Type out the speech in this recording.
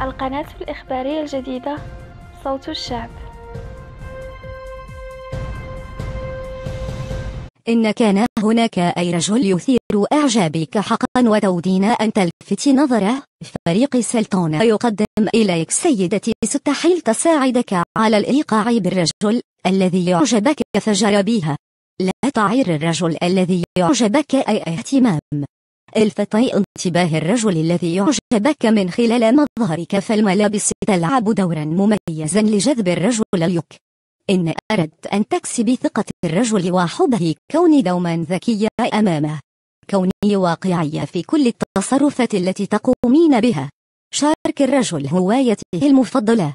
القناة الإخبارية الجديدة صوت الشعب إن كان هناك أي رجل يثير إعجابك حقا وتودين أن تلفت نظره فريق سلطان يقدم إليك سيدتي ستحيل تساعدك على الإيقاع بالرجل الذي يعجبك فجر بها لا تعير الرجل الذي يعجبك أي اهتمام الفتى انتباه الرجل الذي يعجبك من خلال مظهرك فالملابس تلعب دورا مميزا لجذب الرجل لك إن أردت أن تكسب ثقة الرجل وحبه كوني دوما ذكية أمامه كوني واقعية في كل التصرفات التي تقومين بها شارك الرجل هوايته المفضلة